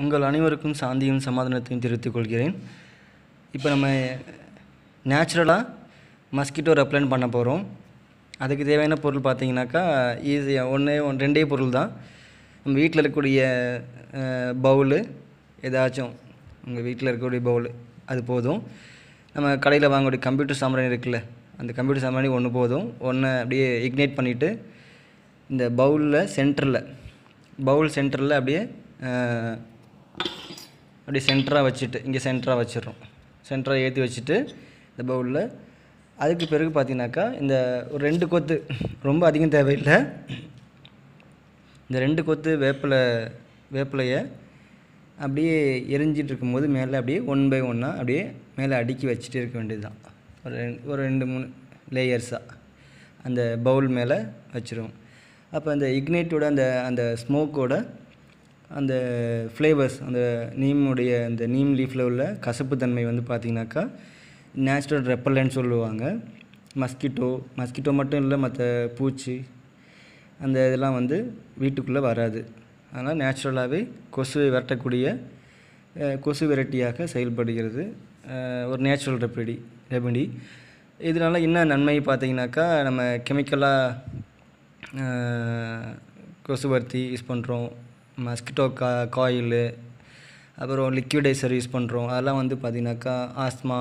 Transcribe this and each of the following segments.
உங்கள் அனைவருக்கும் சாந்தியும் சமாதானத்தையும் தெரிவித்துக் கொள்கிறேன் இப்போ நம்ம நேச்சுரலாக மஸ்கிட்டோ ரெப்ளைன் பண்ண போகிறோம் அதுக்கு தேவையான பொருள் பார்த்தீங்கன்னாக்கா ஈஸியாக ஒன்றே ஒன் ரெண்டே பொருள் தான் நம்ம வீட்டில் இருக்கக்கூடிய பவுலு ஏதாச்சும் உங்கள் வீட்டில் இருக்கக்கூடிய பவுலு அது போதும் நம்ம கடையில் வாங்கக்கூடிய கம்ப்யூட்டர் சாம்பிராணி இருக்குல்ல அந்த கம்ப்யூட்டர் சாம்பிராணி ஒன்று போதும் ஒன்று அப்படியே இக்னைட் பண்ணிவிட்டு இந்த பவுலில் சென்டரில் பவுல் சென்டரில் அப்படியே அப்படியே சென்டராக வச்சுட்டு இங்கே சென்டராக வச்சிடறோம் சென்டராக ஏற்றி வச்சுட்டு இந்த பவுலில் அதுக்கு பிறகு பார்த்தீங்கன்னாக்கா இந்த ஒரு ரெண்டு கொத்து ரொம்ப அதிகம் தேவையில்லை இந்த ரெண்டு கொத்து வேப்பிலை வேப்பிலையை அப்படியே எரிஞ்சிட்டு இருக்கும்போது மேலே அப்படியே ஒன் பை ஒன்னாக அப்படியே மேலே அடுக்கி வச்சுட்டு இருக்க வேண்டியது தான் ஒரு ஒரு ரெண்டு மூணு லேயர்ஸாக அந்த பவுல் மேலே வச்சுருவோம் அப்போ அந்த இக்னைட்டோட அந்த அந்த ஸ்மோக்கோட அந்த ஃப்ளேவர்ஸ் அந்த நீமுடைய அந்த நீம் லீஃபில் உள்ள கசப்பு தன்மை வந்து பார்த்திங்கனாக்கா நேச்சுரல் ரெப்பலன்னு சொல்லுவாங்க மஸ்கிட்டோ மஸ்கிட்டோ மட்டும் இல்லை மற்ற பூச்சி அந்த இதெல்லாம் வந்து வீட்டுக்குள்ளே வராது அதனால் நேச்சுரலாகவே கொசுவை விரட்டக்கூடிய கொசு விரட்டியாக செயல்படுகிறது ஒரு நேச்சுரல் ரெப்படி ரெமெடி இதனால் என்ன நன்மை பார்த்தீங்கன்னாக்கா நம்ம கெமிக்கலாக கொசுவர்த்தி யூஸ் பண்ணுறோம் மஸ்கிட்டோ கா காயிலு அப்புறம் லிக்விடைசர் யூஸ் பண்ணுறோம் அதெல்லாம் வந்து பார்த்திங்கனாக்கா ஆஸ்மா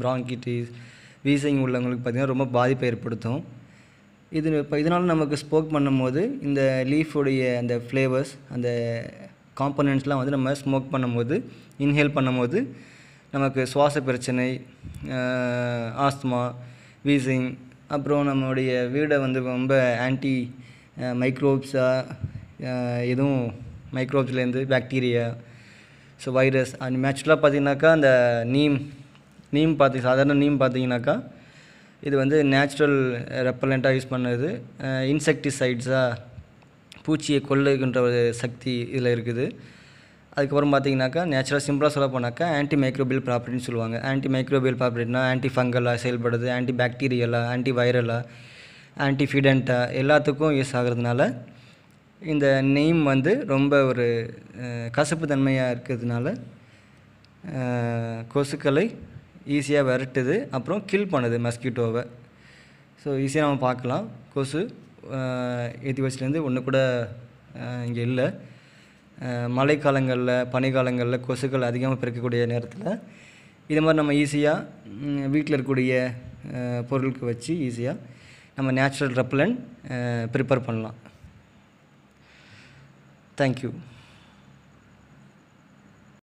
பிராங்கிட்டிஸ் வீசிங் உள்ளவங்களுக்கு பார்த்திங்கன்னா ரொம்ப பாதிப்பை ஏற்படுத்தும் இது இப்போ இதனால் நமக்கு ஸ்மோக் பண்ணும்போது இந்த லீஃபுடைய அந்த ஃப்ளேவர்ஸ் அந்த காம்பனன்ட்ஸ்லாம் வந்து நம்ம ஸ்மோக் பண்ணும்போது இன்ஹேல் பண்ணும்போது நமக்கு சுவாச பிரச்சனை ஆஸ்துமா வீசிங் அப்புறம் நம்மளுடைய வீடை வந்து ரொம்ப ஆன்டி மைக்ரோப்ஸாக எதுவும் மைக்ரோப்ஸ்லேருந்து பாக்டீரியா ஸோ வைரஸ் அண்ட் மேச்சுவலாக பார்த்தீங்கன்னாக்கா அந்த நீம் நீம் பார்த்து சாதாரண நீம் பார்த்தீங்கன்னாக்கா இது வந்து நேச்சுரல் ரெப்பலண்ட்டாக யூஸ் பண்ணுறது இன்செக்டிசைட்ஸாக பூச்சியை கொள்ளுகின்ற ஒரு சக்தி இதில் இருக்குது அதுக்கப்புறம் பார்த்தீங்கன்னாக்கா நேச்சுரலாக சிம்பிளாக சொல்ல போனாக்கா ஆன்டி மைக்ரோபியல் ப்ராப்பர்ட்டின்னு சொல்லுவாங்க ஆன்டி மைக்ரோபியல் ப்ராப்பர்ட்டினா ஆன்டி ஃபங்கலாக செயல்படுது ஆன்டி பேக்டீரியலாக ஆன்டி வைரலாக ஆன்டிஃபிடென்ட்டாக எல்லாத்துக்கும் யூஸ் ஆகிறதுனால இந்த நேம் வந்து ரொம்ப ஒரு கசப்பு தன்மையாக இருக்கிறதுனால கொசுக்களை ஈஸியாக விரட்டுது அப்புறம் கில் பண்ணுது மஸ்கிட்டோவை ஸோ ஈஸியாக நம்ம பார்க்கலாம் கொசு ஏற்றி வச்சுலேருந்து ஒன்று கூட இங்கே இல்லை மழைக்காலங்களில் பனிக்காலங்களில் கொசுக்கள் அதிகமாக பிறக்கக்கூடிய நேரத்தில் இது மாதிரி நம்ம ஈஸியாக வீட்டில் இருக்கக்கூடிய பொருளுக்கு வச்சு ஈஸியாக நம்ம நேச்சுரல் ரெப்பலன் ப்ரிப்பேர் பண்ணலாம் Thank you.